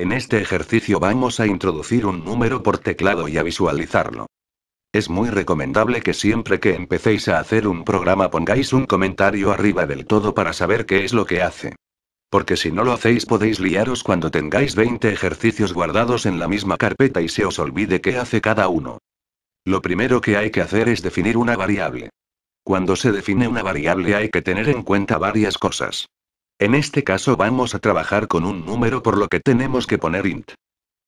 En este ejercicio vamos a introducir un número por teclado y a visualizarlo. Es muy recomendable que siempre que empecéis a hacer un programa pongáis un comentario arriba del todo para saber qué es lo que hace. Porque si no lo hacéis podéis liaros cuando tengáis 20 ejercicios guardados en la misma carpeta y se os olvide qué hace cada uno. Lo primero que hay que hacer es definir una variable. Cuando se define una variable hay que tener en cuenta varias cosas. En este caso vamos a trabajar con un número por lo que tenemos que poner int.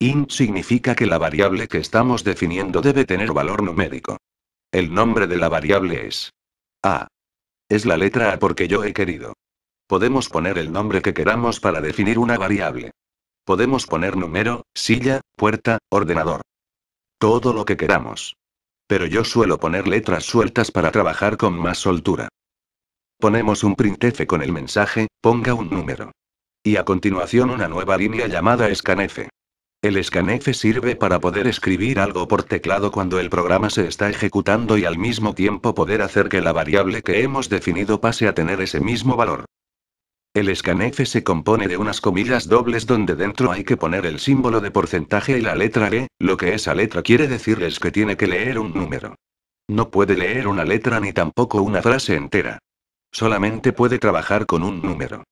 Int significa que la variable que estamos definiendo debe tener valor numérico. El nombre de la variable es A. Es la letra A porque yo he querido. Podemos poner el nombre que queramos para definir una variable. Podemos poner número, silla, puerta, ordenador. Todo lo que queramos. Pero yo suelo poner letras sueltas para trabajar con más soltura. Ponemos un printf con el mensaje, ponga un número. Y a continuación una nueva línea llamada scanf. El scanf sirve para poder escribir algo por teclado cuando el programa se está ejecutando y al mismo tiempo poder hacer que la variable que hemos definido pase a tener ese mismo valor. El scanf se compone de unas comillas dobles donde dentro hay que poner el símbolo de porcentaje y la letra E, lo que esa letra quiere decir es que tiene que leer un número. No puede leer una letra ni tampoco una frase entera. Solamente puede trabajar con un número.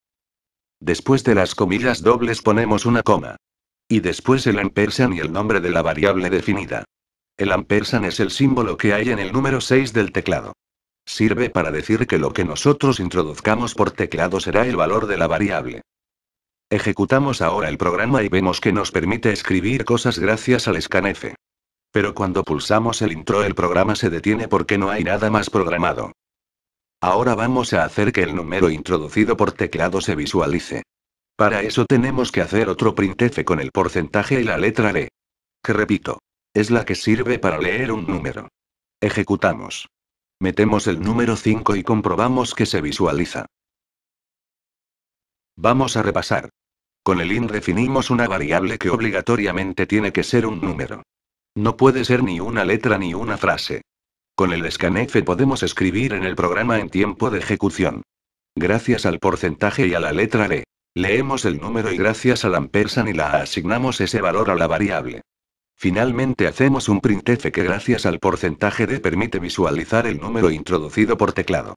Después de las comillas dobles ponemos una coma. Y después el ampersand y el nombre de la variable definida. El ampersand es el símbolo que hay en el número 6 del teclado. Sirve para decir que lo que nosotros introduzcamos por teclado será el valor de la variable. Ejecutamos ahora el programa y vemos que nos permite escribir cosas gracias al scanf. Pero cuando pulsamos el intro el programa se detiene porque no hay nada más programado. Ahora vamos a hacer que el número introducido por teclado se visualice. Para eso tenemos que hacer otro printf con el porcentaje y la letra D. Que repito, es la que sirve para leer un número. Ejecutamos. Metemos el número 5 y comprobamos que se visualiza. Vamos a repasar. Con el in definimos una variable que obligatoriamente tiene que ser un número. No puede ser ni una letra ni una frase. Con el scanf podemos escribir en el programa en tiempo de ejecución. Gracias al porcentaje y a la letra D. Leemos el número y gracias a la ampersand y la asignamos ese valor a la variable. Finalmente hacemos un printf que gracias al porcentaje D permite visualizar el número introducido por teclado.